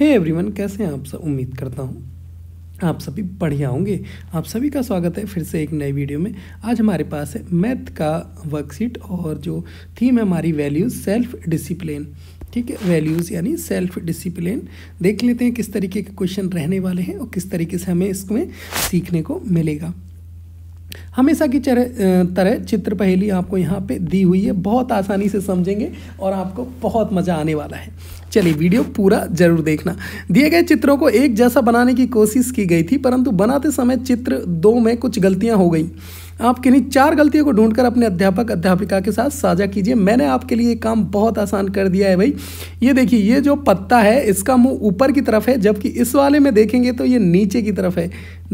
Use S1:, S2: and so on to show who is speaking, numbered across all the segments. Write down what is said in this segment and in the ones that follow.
S1: हे hey everyone कैसे हैं आप सब उम्मीद करता हूँ आप सभी बढ़िया होंगे आप सभी का स्वागत है फिर से एक नए वीडियो में आज हमारे पास है मैथ का वर्कशीट और जो थीम है हमारी वैल्यूज़ सेल्फ डिसिप्लिन ठीक है वैल्यूज़ यानी सेल्फ डिसिप्लिन देख लेते हैं किस तरीके के क्वेश्चन रहने वाले हैं और किस तरीके से हमें इसमें सीखने को मिलेगा हमेशा की तरह चित्र पहेली आपको यहाँ पे दी हुई है बहुत आसानी से समझेंगे और आपको बहुत मज़ा आने वाला है चलिए वीडियो पूरा जरूर देखना दिए गए चित्रों को एक जैसा बनाने की कोशिश की गई थी परंतु बनाते समय चित्र दो में कुछ गलतियां हो गई आप किन्हीं चार गलतियों को ढूंढकर अपने अध्यापक अध्यापिका के साथ साझा कीजिए मैंने आपके लिए काम बहुत आसान कर दिया है भाई ये देखिए ये जो पत्ता है इसका मुंह ऊपर की तरफ है जबकि इस वाले में देखेंगे तो ये नीचे की तरफ है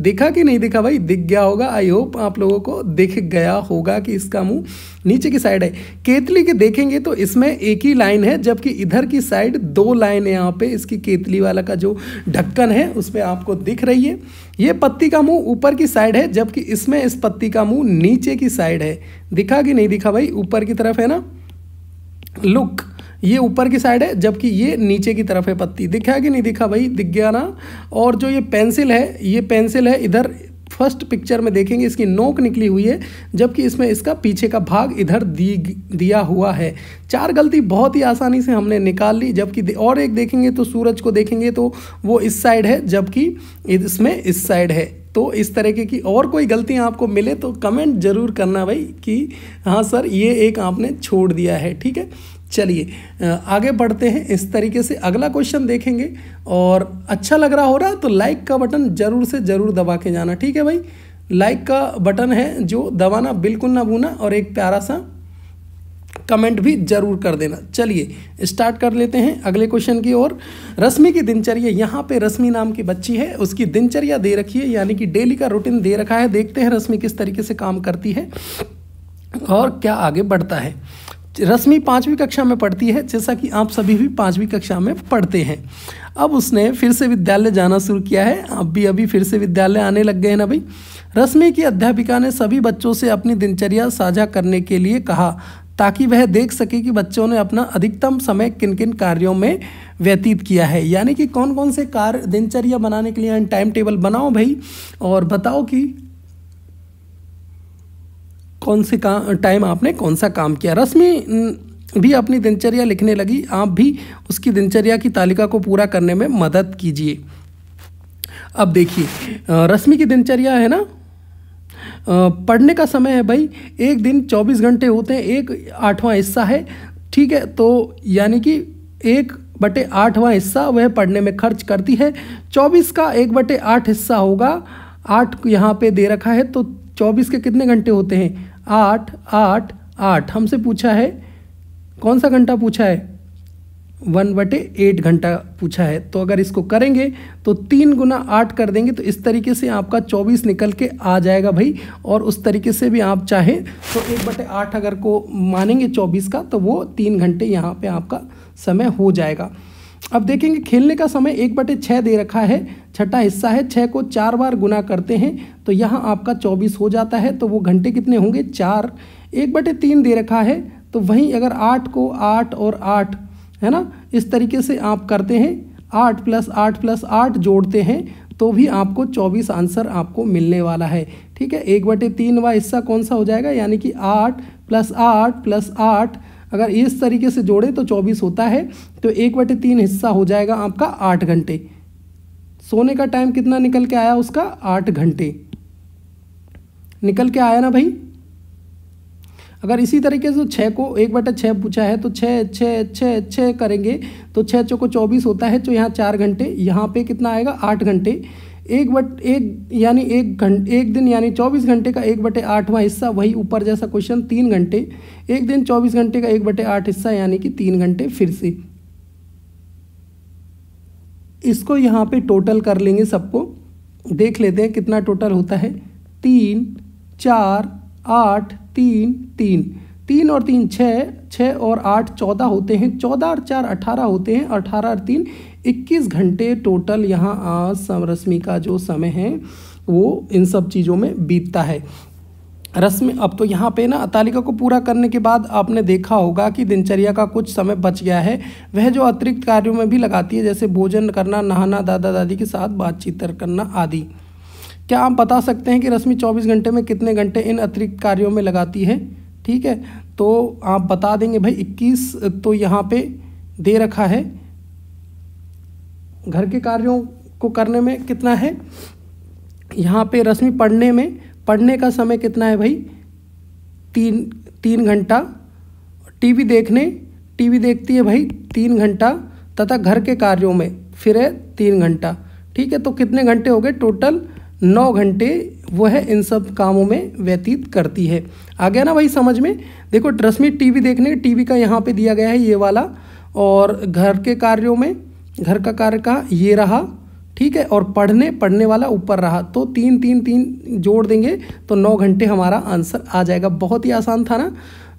S1: दिखा कि नहीं दिखा भाई दिख गया होगा आई होप आप लोगों को दिख गया होगा कि इसका मुँह नीचे की साइड है केतली के देखेंगे तो इसमें एक ही लाइन है जबकि इधर की साइड दो लाइन यहाँ पे इसकी केतली वाला का जो ढक्कन है उसमें आपको दिख रही है ये पत्ती का मुंह ऊपर की साइड है जबकि इसमें इस पत्ती का मुंह नीचे की साइड है दिखा कि नहीं दिखा भाई ऊपर की तरफ है ना लुक ये ऊपर की साइड है जबकि ये नीचे की तरफ है पत्ती दिखा कि नहीं दिखा भाई दिख गया ना और जो ये पेंसिल है ये पेंसिल है इधर फर्स्ट पिक्चर में देखेंगे इसकी नोक निकली हुई है जबकि इसमें इसका पीछे का भाग इधर दी दिया हुआ है चार गलती बहुत ही आसानी से हमने निकाल ली जबकि और एक देखेंगे तो सूरज को देखेंगे तो वो इस साइड है जबकि इसमें इस साइड है तो इस तरीके की और कोई गलतियाँ आपको मिले तो कमेंट ज़रूर करना भाई कि हाँ सर ये एक आपने छोड़ दिया है ठीक है चलिए आगे बढ़ते हैं इस तरीके से अगला क्वेश्चन देखेंगे और अच्छा लग रहा हो रहा तो लाइक का बटन ज़रूर से ज़रूर दबा के जाना ठीक है भाई लाइक का बटन है जो दबाना बिल्कुल ना भूना और एक प्यारा सा कमेंट भी जरूर कर देना चलिए स्टार्ट कर लेते हैं अगले क्वेश्चन की ओर रश्मि की दिनचर्या यहाँ पे रश्मि नाम की बच्ची है उसकी दिनचर्या दे रखी है यानी कि डेली का रूटीन दे रखा है देखते हैं रश्मि किस तरीके से काम करती है और क्या आगे बढ़ता है रश्मि पाँचवीं कक्षा में पढ़ती है जैसा कि आप सभी भी पाँचवीं कक्षा में पढ़ते हैं अब उसने फिर से विद्यालय जाना शुरू किया है आप भी अभी फिर से विद्यालय आने लग गए ना भाई रश्मि की अध्यापिका ने सभी बच्चों से अपनी दिनचर्या साझा करने के लिए कहा ताकि वह देख सके कि बच्चों ने अपना अधिकतम समय किन किन कार्यों में व्यतीत किया है यानी कि कौन कौन से कार्य दिनचर्या बनाने के लिए टाइम टेबल बनाओ भाई और बताओ कि कौन से काम टाइम आपने कौन सा काम किया रश्मि भी अपनी दिनचर्या लिखने लगी आप भी उसकी दिनचर्या की तालिका को पूरा करने में मदद कीजिए अब देखिए रश्मि की दिनचर्या है ना पढ़ने का समय है भाई एक दिन 24 घंटे होते हैं एक आठवां हिस्सा है ठीक है तो यानी कि एक बटे आठवां हिस्सा वह पढ़ने में खर्च करती है 24 का एक बटे आठ हिस्सा होगा आठ यहाँ पे दे रखा है तो 24 के कितने घंटे होते हैं आठ आठ आठ हमसे पूछा है कौन सा घंटा पूछा है वन बटे एट घंटा पूछा है तो अगर इसको करेंगे तो तीन गुना आठ कर देंगे तो इस तरीके से आपका चौबीस निकल के आ जाएगा भाई और उस तरीके से भी आप चाहें तो एक बटे आठ अगर को मानेंगे चौबीस का तो वो तीन घंटे यहाँ पे आपका समय हो जाएगा अब देखेंगे खेलने का समय एक बटे छः दे रखा है छठा हिस्सा है छः को चार बार गुना करते हैं तो यहाँ आपका चौबीस हो जाता है तो वो घंटे कितने होंगे चार एक बटे तीन दे रखा है तो वहीं अगर आठ को आठ और आठ है ना इस तरीके से आप करते हैं आठ प्लस आठ प्लस आठ जोड़ते हैं तो भी आपको चौबीस आंसर आपको मिलने वाला है ठीक है एक बटे तीन व हिस्सा कौन सा हो जाएगा यानी कि आठ प्लस आठ प्लस आठ अगर इस तरीके से जोड़े तो चौबीस होता है तो एक बटे तीन हिस्सा हो जाएगा आपका आठ घंटे सोने का टाइम कितना निकल के आया उसका आठ घंटे निकल के आया ना भाई अगर इसी तरीके से छः को एक बटे छः पूछा है तो छः छः छः छः करेंगे तो छः चौको चौबीस होता है तो यहाँ चार घंटे यहाँ पे कितना आएगा आठ घंटे एक बट एक यानी एक घंटे एक दिन यानी चौबीस घंटे का एक बटे आठवां हिस्सा वही ऊपर जैसा क्वेश्चन तीन घंटे एक दिन चौबीस घंटे का एक बटे आठ हिस्सा यानी कि तीन घंटे फिर से इसको यहाँ पे टोटल कर लेंगे सबको देख लेते हैं कितना टोटल होता है तीन चार आठ तीन तीन तीन और तीन छः छः और आठ चौदह होते हैं चौदह और चार अठारह होते हैं अठारह और तीन इक्कीस घंटे टोटल यहाँ रश्मि का जो समय है वो इन सब चीज़ों में बीतता है रस्म अब तो यहाँ पे ना तालिका को पूरा करने के बाद आपने देखा होगा कि दिनचर्या का कुछ समय बच गया है वह जो अतिरिक्त कार्यों में भी लगाती है जैसे भोजन करना नहाना दादा दादी के साथ बातचीत करना आदि क्या आप बता सकते हैं कि रश्मि 24 घंटे में कितने घंटे इन अतिरिक्त कार्यों में लगाती है ठीक है तो आप बता देंगे भाई इक्कीस तो यहाँ पे दे रखा है घर के कार्यों को करने में कितना है यहाँ पे रश्मि पढ़ने में पढ़ने का समय कितना है भाई तीन तीन घंटा टीवी देखने टीवी देखती है भाई तीन घंटा तथा घर के कार्यों में फिर है तीन घंटा ठीक है तो कितने घंटे हो गए टोटल नौ घंटे वह इन सब कामों में व्यतीत करती है आ गया ना भाई समझ में देखो ट्रस्ट में टीवी देखने टीवी का यहाँ पे दिया गया है ये वाला और घर के कार्यों में घर का कार्य का ये रहा ठीक है और पढ़ने पढ़ने वाला ऊपर रहा तो तीन तीन तीन जोड़ देंगे तो नौ घंटे हमारा आंसर आ जाएगा बहुत ही आसान था ना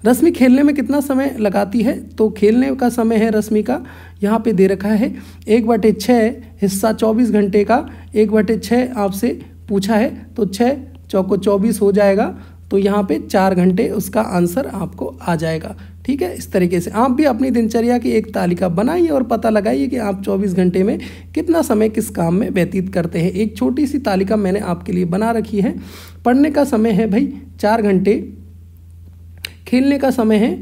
S1: रश्मि खेलने में कितना समय लगाती है तो खेलने का समय है रश्मि का यहाँ पे दे रखा है एक बटे छः हिस्सा चौबीस घंटे का एक बटे छः आपसे पूछा है तो छः चौको चौबीस हो जाएगा तो यहाँ पे चार घंटे उसका आंसर आपको आ जाएगा ठीक है इस तरीके से आप भी अपनी दिनचर्या की एक तालिका बनाइए और पता लगाइए कि आप 24 घंटे में कितना समय किस काम में व्यतीत करते हैं एक छोटी सी तालिका मैंने आपके लिए बना रखी है पढ़ने का समय है भाई चार घंटे खेलने का समय है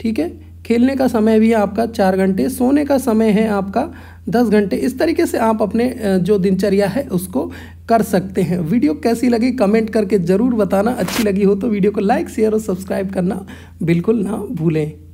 S1: ठीक है खेलने का समय भी है आपका चार घंटे सोने का समय है आपका दस घंटे इस तरीके से आप अपने जो दिनचर्या है उसको कर सकते हैं वीडियो कैसी लगी कमेंट करके ज़रूर बताना अच्छी लगी हो तो वीडियो को लाइक शेयर और सब्सक्राइब करना बिल्कुल ना भूलें